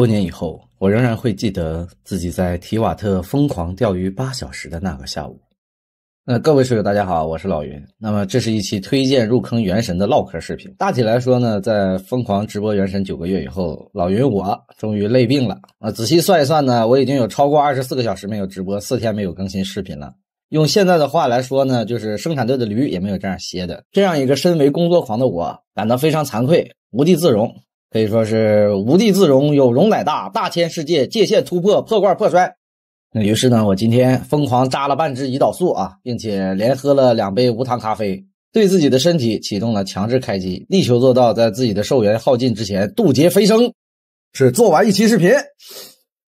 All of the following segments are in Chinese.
多年以后，我仍然会记得自己在提瓦特疯狂钓鱼八小时的那个下午。那各位水友，大家好，我是老云。那么这是一期推荐入坑原神的唠嗑视频。大体来说呢，在疯狂直播原神九个月以后，老云我终于累病了。那仔细算一算呢，我已经有超过二十四个小时没有直播，四天没有更新视频了。用现在的话来说呢，就是生产队的驴也没有这样歇的。这样一个身为工作狂的我，感到非常惭愧，无地自容。可以说是无地自容，有容乃大。大千世界，界限突破，破罐破摔。那于是呢，我今天疯狂扎了半支胰岛素啊，并且连喝了两杯无糖咖啡，对自己的身体启动了强制开机，力求做到在自己的寿元耗尽之前渡劫飞升。是做完一期视频，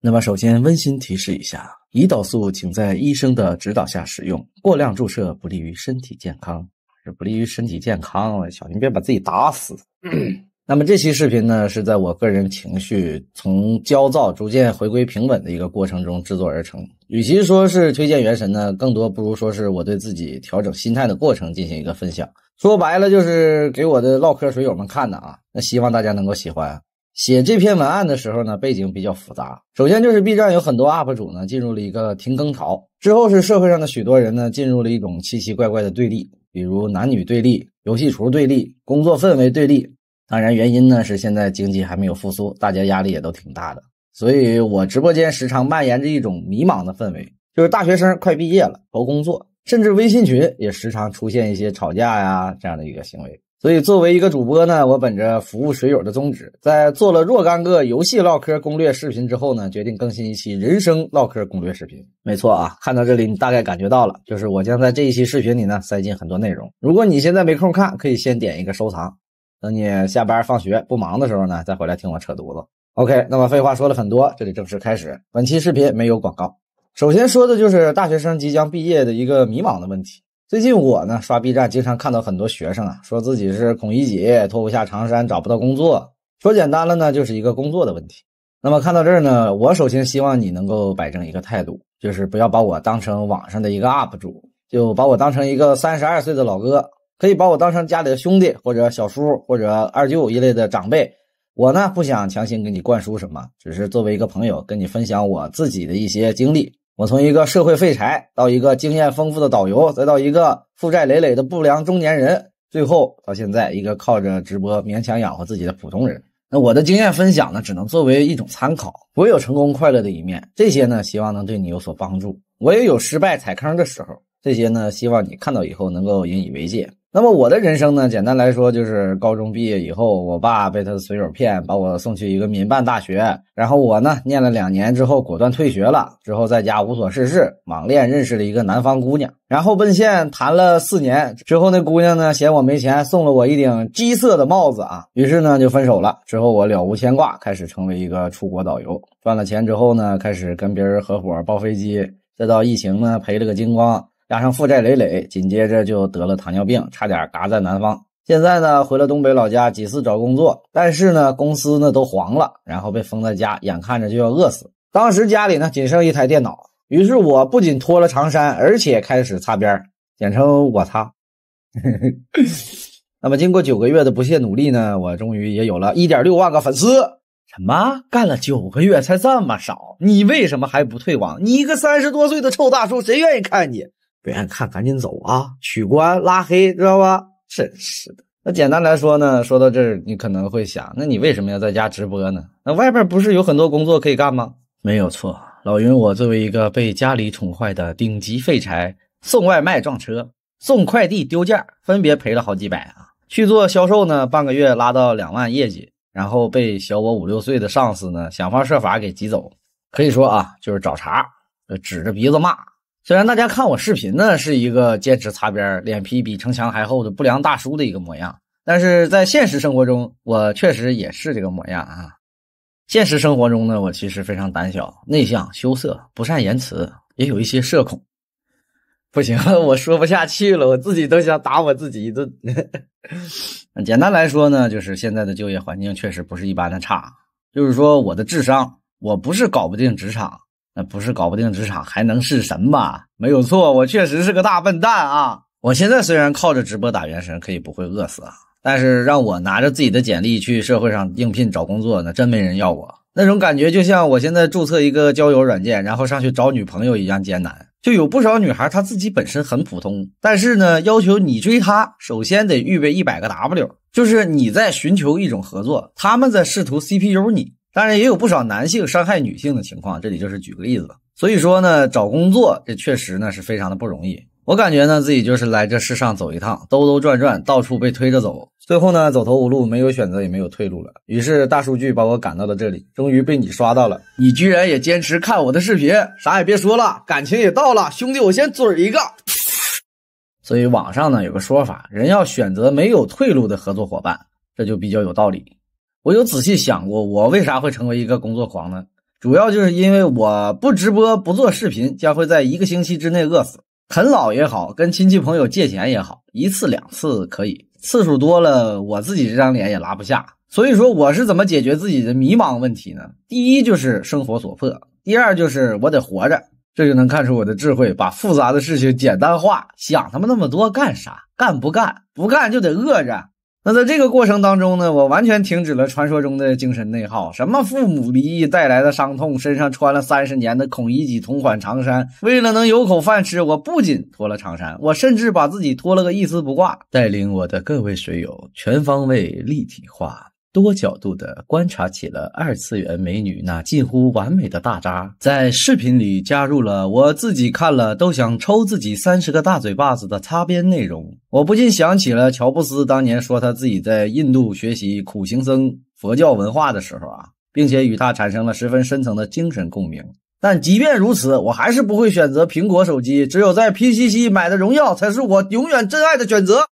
那么首先温馨提示一下，胰岛素请在医生的指导下使用，过量注射不利于身体健康，这不利于身体健康小心别把自己打死。那么这期视频呢，是在我个人情绪从焦躁逐渐回归平稳的一个过程中制作而成。与其说是推荐《原神》呢，更多不如说是我对自己调整心态的过程进行一个分享。说白了，就是给我的唠嗑水友们看的啊。那希望大家能够喜欢。写这篇文案的时候呢，背景比较复杂。首先就是 B 站有很多 UP 主呢进入了一个停更潮，之后是社会上的许多人呢进入了一种奇奇怪怪的对立，比如男女对立、游戏厨对立、工作氛围对立。当然，原因呢是现在经济还没有复苏，大家压力也都挺大的，所以我直播间时常蔓延着一种迷茫的氛围，就是大学生快毕业了，愁工作，甚至微信群也时常出现一些吵架呀这样的一个行为。所以，作为一个主播呢，我本着服务水友的宗旨，在做了若干个游戏唠嗑攻略视频之后呢，决定更新一期人生唠嗑攻略视频。没错啊，看到这里你大概感觉到了，就是我将在这一期视频里呢塞进很多内容。如果你现在没空看，可以先点一个收藏。等你下班、放学不忙的时候呢，再回来听我扯犊子。OK，那么废话说了很多，这里正式开始本期视频，没有广告。首先说的就是大学生即将毕业的一个迷茫的问题。最近我呢刷 B 站，经常看到很多学生啊，说自己是孔乙己，脱不下长衫，找不到工作。说简单了呢，就是一个工作的问题。那么看到这儿呢，我首先希望你能够摆正一个态度，就是不要把我当成网上的一个 UP 主，就把我当成一个三十二岁的老哥。可以把我当成家里的兄弟，或者小叔，或者二舅一类的长辈。我呢，不想强行给你灌输什么，只是作为一个朋友，跟你分享我自己的一些经历。我从一个社会废柴，到一个经验丰富的导游，再到一个负债累累的不良中年人，最后到现在一个靠着直播勉强养活自己的普通人。那我的经验分享呢，只能作为一种参考。我有成功快乐的一面，这些呢，希望能对你有所帮助。我也有失败踩坑的时候，这些呢，希望你看到以后能够引以为戒。那么我的人生呢？简单来说，就是高中毕业以后，我爸被他的损友骗，把我送去一个民办大学。然后我呢，念了两年之后，果断退学了。之后在家无所事事，网恋认识了一个南方姑娘，然后奔现谈了四年。之后那姑娘呢，嫌我没钱，送了我一顶鸡色的帽子啊。于是呢，就分手了。之后我了无牵挂，开始成为一个出国导游，赚了钱之后呢，开始跟别人合伙包飞机。再到疫情呢，赔了个精光。加上负债累累，紧接着就得了糖尿病，差点嘎在南方。现在呢，回了东北老家，几次找工作，但是呢，公司呢都黄了，然后被封在家，眼看着就要饿死。当时家里呢，仅剩一台电脑，于是我不仅脱了长衫，而且开始擦边，简称我擦。那么，经过九个月的不懈努力呢，我终于也有了一点六万个粉丝。什么？干了九个月才这么少？你为什么还不退网？你一个三十多岁的臭大叔，谁愿意看你？不愿看，赶紧走啊！取关、拉黑，知道吧？真是的。那简单来说呢，说到这儿，你可能会想，那你为什么要在家直播呢？那外边不是有很多工作可以干吗？没有错，老云我作为一个被家里宠坏的顶级废柴，送外卖撞车，送快递丢件，分别赔了好几百啊。去做销售呢，半个月拉到两万业绩，然后被小我五六岁的上司呢，想方设法给挤走。可以说啊，就是找茬，指着鼻子骂。虽然大家看我视频呢是一个坚持擦边、脸皮比城墙还厚的不良大叔的一个模样，但是在现实生活中，我确实也是这个模样啊。现实生活中呢，我其实非常胆小、内向、羞涩、不善言辞，也有一些社恐。不行，我说不下去了，我自己都想打我自己一顿。简单来说呢，就是现在的就业环境确实不是一般的差。就是说，我的智商，我不是搞不定职场。不是搞不定职场，还能是什么？没有错，我确实是个大笨蛋啊！我现在虽然靠着直播打原神可以不会饿死啊，但是让我拿着自己的简历去社会上应聘找工作，那真没人要我。那种感觉就像我现在注册一个交友软件，然后上去找女朋友一样艰难。就有不少女孩，她自己本身很普通，但是呢，要求你追她，首先得预备一百个 W，就是你在寻求一种合作，他们在试图 CPU 你。当然也有不少男性伤害女性的情况，这里就是举个例子。所以说呢，找工作这确实呢是非常的不容易。我感觉呢自己就是来这世上走一趟，兜兜转转，到处被推着走，最后呢走投无路，没有选择也没有退路了。于是大数据把我赶到了这里，终于被你刷到了。你居然也坚持看我的视频，啥也别说了，感情也到了，兄弟我先嘴一个。所以网上呢有个说法，人要选择没有退路的合作伙伴，这就比较有道理。我有仔细想过，我为啥会成为一个工作狂呢？主要就是因为我不直播、不做视频，将会在一个星期之内饿死。啃老也好，跟亲戚朋友借钱也好，一次两次可以，次数多了，我自己这张脸也拉不下。所以说，我是怎么解决自己的迷茫问题呢？第一就是生活所迫，第二就是我得活着。这就能看出我的智慧，把复杂的事情简单化，想他妈那么多干啥？干不干？不干就得饿着。那在这个过程当中呢，我完全停止了传说中的精神内耗，什么父母离异带来的伤痛，身上穿了三十年的孔乙己同款长衫，为了能有口饭吃，我不仅脱了长衫，我甚至把自己脱了个一丝不挂，带领我的各位水友全方位立体化。多角度地观察起了二次元美女那近乎完美的大渣，在视频里加入了我自己看了都想抽自己三十个大嘴巴子的擦边内容，我不禁想起了乔布斯当年说他自己在印度学习苦行僧佛教文化的时候啊，并且与他产生了十分深层的精神共鸣。但即便如此，我还是不会选择苹果手机，只有在拼 C C 买的荣耀才是我永远真爱的选择。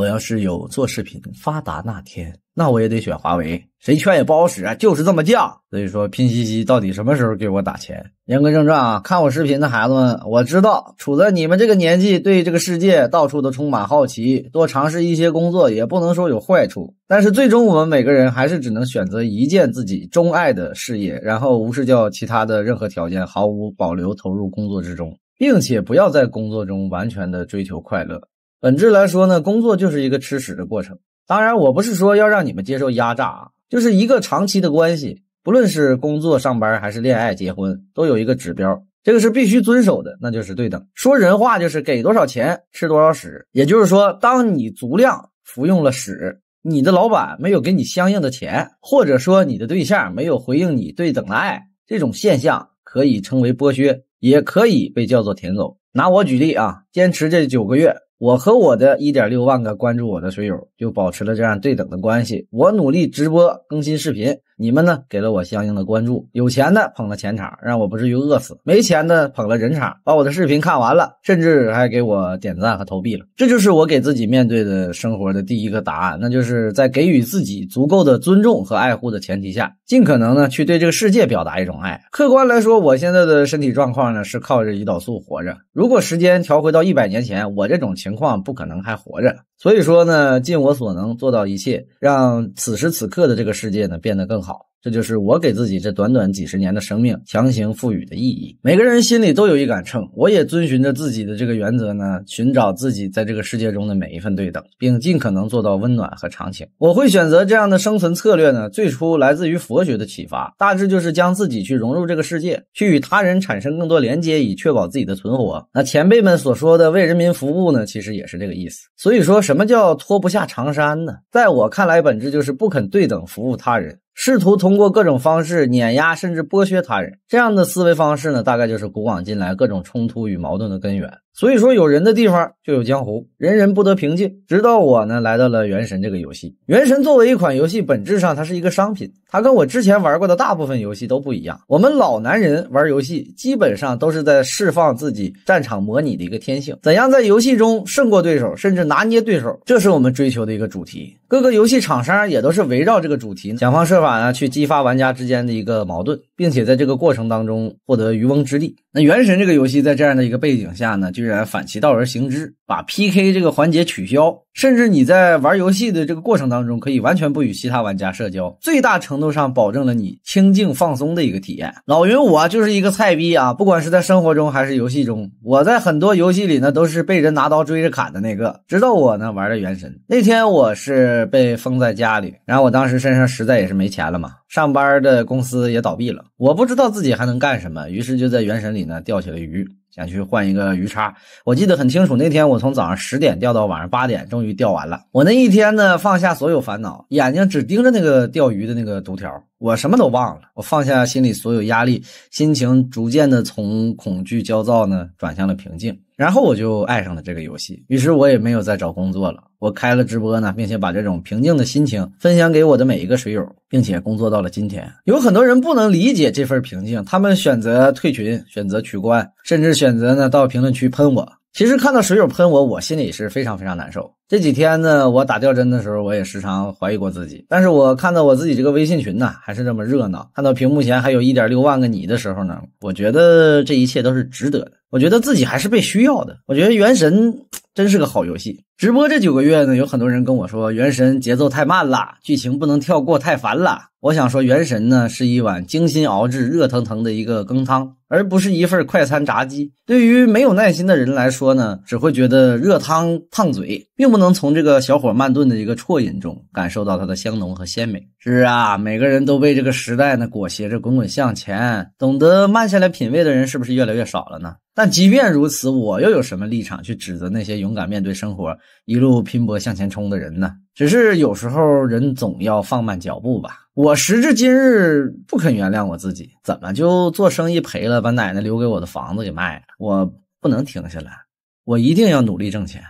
我要是有做视频发达那天，那我也得选华为，谁劝也不好使，就是这么犟。所以说，拼夕夕到底什么时候给我打钱？言归正传啊，看我视频的孩子们，我知道处在你们这个年纪，对这个世界到处都充满好奇，多尝试一些工作也不能说有坏处。但是最终，我们每个人还是只能选择一件自己钟爱的事业，然后无视掉其他的任何条件，毫无保留投入工作之中，并且不要在工作中完全的追求快乐。本质来说呢，工作就是一个吃屎的过程。当然，我不是说要让你们接受压榨啊，就是一个长期的关系，不论是工作上班还是恋爱结婚，都有一个指标，这个是必须遵守的，那就是对等。说人话就是给多少钱吃多少屎。也就是说，当你足量服用了屎，你的老板没有给你相应的钱，或者说你的对象没有回应你对等的爱，这种现象可以称为剥削，也可以被叫做舔狗。拿我举例啊，坚持这九个月。我和我的一点六万个关注我的水友就保持了这样对等的关系。我努力直播、更新视频。你们呢，给了我相应的关注。有钱的捧了钱场，让我不至于饿死；没钱的捧了人场，把我的视频看完了，甚至还给我点赞和投币了。这就是我给自己面对的生活的第一个答案，那就是在给予自己足够的尊重和爱护的前提下，尽可能呢去对这个世界表达一种爱。客观来说，我现在的身体状况呢是靠着胰岛素活着。如果时间调回到一百年前，我这种情况不可能还活着。所以说呢，尽我所能做到一切，让此时此刻的这个世界呢变得更好。好。这就是我给自己这短短几十年的生命强行赋予的意义。每个人心里都有一杆秤，我也遵循着自己的这个原则呢，寻找自己在这个世界中的每一份对等，并尽可能做到温暖和长情。我会选择这样的生存策略呢，最初来自于佛学的启发，大致就是将自己去融入这个世界，去与他人产生更多连接，以确保自己的存活。那前辈们所说的为人民服务呢，其实也是这个意思。所以说什么叫脱不下长衫呢？在我看来，本质就是不肯对等服务他人，试图从。通过各种方式碾压甚至剥削他人，这样的思维方式呢，大概就是古往今来各种冲突与矛盾的根源。所以说，有人的地方就有江湖，人人不得平静。直到我呢，来到了《原神》这个游戏。《原神》作为一款游戏，本质上它是一个商品，它跟我之前玩过的大部分游戏都不一样。我们老男人玩游戏，基本上都是在释放自己战场模拟的一个天性。怎样在游戏中胜过对手，甚至拿捏对手，这是我们追求的一个主题。各个游戏厂商也都是围绕这个主题，想方设法呢去激发玩家之间的一个矛盾，并且在这个过程当中获得渔翁之利。那《原神》这个游戏在这样的一个背景下呢，居然反其道而行之，把 PK 这个环节取消，甚至你在玩游戏的这个过程当中，可以完全不与其他玩家社交，最大程度上保证了你清静放松的一个体验。老云，我就是一个菜逼啊，不管是在生活中还是游戏中，我在很多游戏里呢都是被人拿刀追着砍的那个。直到我呢玩的《原神》，那天我是被封在家里，然后我当时身上实在也是没钱了嘛，上班的公司也倒闭了，我不知道自己还能干什么，于是就在《原神》里。呢，钓起了鱼，想去换一个鱼叉。我记得很清楚，那天我从早上十点钓到晚上八点，终于钓完了。我那一天呢，放下所有烦恼，眼睛只盯着那个钓鱼的那个读条，我什么都忘了。我放下心里所有压力，心情逐渐的从恐惧焦躁呢转向了平静。然后我就爱上了这个游戏，于是我也没有再找工作了。我开了直播呢，并且把这种平静的心情分享给我的每一个水友，并且工作到了今天。有很多人不能理解这份平静，他们选择退群，选择取关，甚至选择呢到评论区喷我。其实看到水友喷我，我心里是非常非常难受。这几天呢，我打吊针的时候，我也时常怀疑过自己。但是我看到我自己这个微信群呢，还是这么热闹，看到屏幕前还有一点六万个你的时候呢，我觉得这一切都是值得的。我觉得自己还是被需要的。我觉得《原神》真是个好游戏。直播这九个月呢，有很多人跟我说，《原神》节奏太慢了，剧情不能跳过，太烦了。我想说，《原神》呢是一碗精心熬制、热腾腾的一个羹汤，而不是一份快餐炸鸡。对于没有耐心的人来说呢，只会觉得热汤烫嘴，并不能从这个小火慢炖的一个啜饮中感受到它的香浓和鲜美。是啊，每个人都被这个时代呢裹挟着滚滚向前，懂得慢下来品味的人是不是越来越少了呢？但即便如此，我又有什么立场去指责那些勇敢面对生活？一路拼搏向前冲的人呢？只是有时候人总要放慢脚步吧。我时至今日不肯原谅我自己，怎么就做生意赔了，把奶奶留给我的房子给卖了？我不能停下来，我一定要努力挣钱，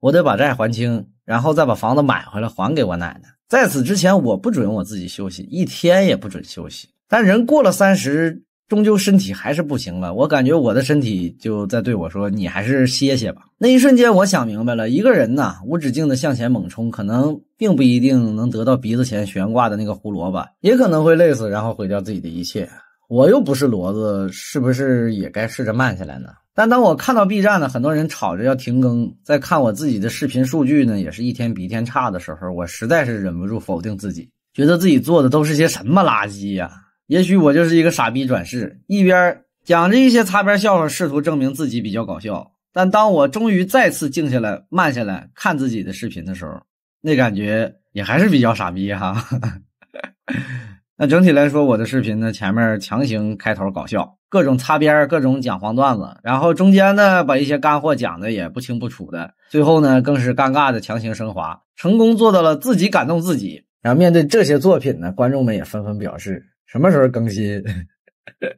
我得把债还清，然后再把房子买回来还给我奶奶。在此之前，我不准我自己休息一天，也不准休息。但人过了三十。终究身体还是不行了，我感觉我的身体就在对我说：“你还是歇歇吧。”那一瞬间，我想明白了，一个人呐，无止境的向前猛冲，可能并不一定能得到鼻子前悬挂的那个胡萝卜，也可能会累死，然后毁掉自己的一切。我又不是骡子，是不是也该试着慢下来呢？但当我看到 B 站呢，很多人吵着要停更，在看我自己的视频数据呢，也是一天比一天差的时候，我实在是忍不住否定自己，觉得自己做的都是些什么垃圾呀。也许我就是一个傻逼转世，一边讲着一些擦边笑话，试图证明自己比较搞笑。但当我终于再次静下来、慢下来看自己的视频的时候，那感觉也还是比较傻逼哈。那整体来说，我的视频呢，前面强行开头搞笑，各种擦边，各种讲黄段子，然后中间呢，把一些干货讲的也不清不楚的，最后呢，更是尴尬的强行升华，成功做到了自己感动自己。然后面对这些作品呢，观众们也纷纷表示。什么时候更新？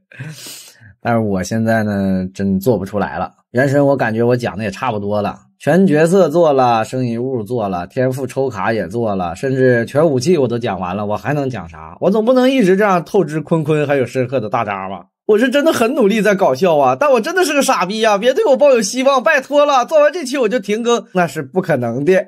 但是我现在呢，真做不出来了。原神，我感觉我讲的也差不多了，全角色做了，生灵物做了，天赋抽卡也做了，甚至全武器我都讲完了，我还能讲啥？我总不能一直这样透支坤坤还有申鹤的大渣吧？我是真的很努力在搞笑啊，但我真的是个傻逼啊！别对我抱有希望，拜托了。做完这期我就停更，那是不可能的。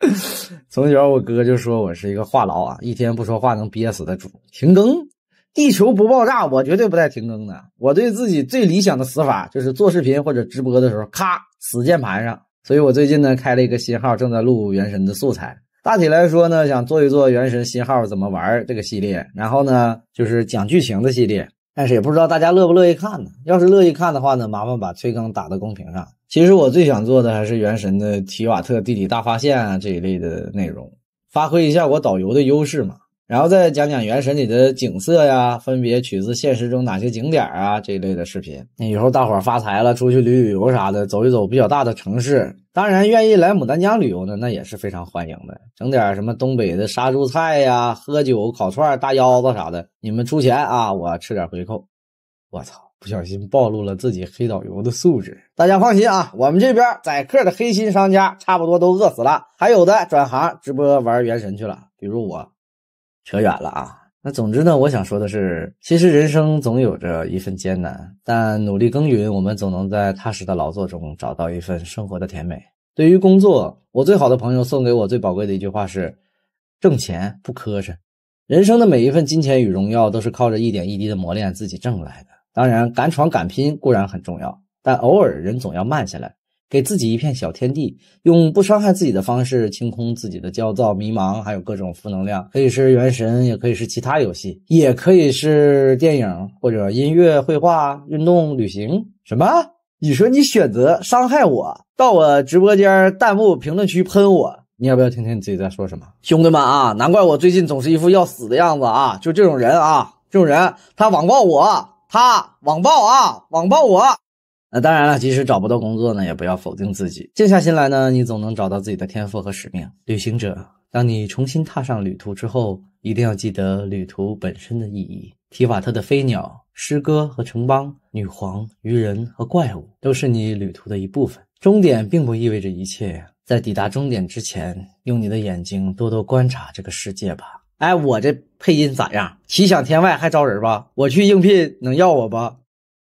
从小我哥就说我是一个话痨啊，一天不说话能憋死的主。停更，地球不爆炸，我绝对不带停更的。我对自己最理想的死法就是做视频或者直播的时候，咔死键盘上。所以我最近呢开了一个新号，正在录《原神》的素材。大体来说呢，想做一做《原神》新号怎么玩这个系列，然后呢就是讲剧情的系列。但是也不知道大家乐不乐意看呢。要是乐意看的话呢，麻烦把催更打到公屏上。其实我最想做的还是《原神》的提瓦特地理大发现啊这一类的内容，发挥一下我导游的优势嘛。然后再讲讲《原神》里的景色呀，分别取自现实中哪些景点啊这一类的视频。那以后大伙儿发财了，出去旅旅游啥的，走一走比较大的城市。当然，愿意来牡丹江旅游的，那也是非常欢迎的。整点什么东北的杀猪菜呀、喝酒、烤串、大腰子啥的，你们出钱啊，我吃点回扣。我操！不小心暴露了自己黑导游的素质。大家放心啊，我们这边宰客的黑心商家差不多都饿死了，还有的转行直播玩原神去了，比如我。扯远了啊。那总之呢，我想说的是，其实人生总有着一份艰难，但努力耕耘，我们总能在踏实的劳作中找到一份生活的甜美。对于工作，我最好的朋友送给我最宝贵的一句话是：挣钱不磕碜。人生的每一份金钱与荣耀，都是靠着一点一滴的磨练自己挣来的。当然，敢闯敢拼固然很重要，但偶尔人总要慢下来，给自己一片小天地，用不伤害自己的方式清空自己的焦躁、迷茫，还有各种负能量。可以是《原神》，也可以是其他游戏，也可以是电影或者音乐、绘画、运动、旅行。什么？你说你选择伤害我，到我直播间弹幕评论区喷我，你要不要听听你自己在说什么？兄弟们啊，难怪我最近总是一副要死的样子啊！就这种人啊，这种人他网暴我。他网暴啊，网暴我！那当然了，即使找不到工作呢，也不要否定自己。静下心来呢，你总能找到自己的天赋和使命。旅行者，当你重新踏上旅途之后，一定要记得旅途本身的意义。提瓦特的飞鸟、诗歌和城邦、女皇、鱼人和怪物，都是你旅途的一部分。终点并不意味着一切，在抵达终点之前，用你的眼睛多多观察这个世界吧。哎，我这配音咋样？奇想天外还招人吧？我去应聘能要我不？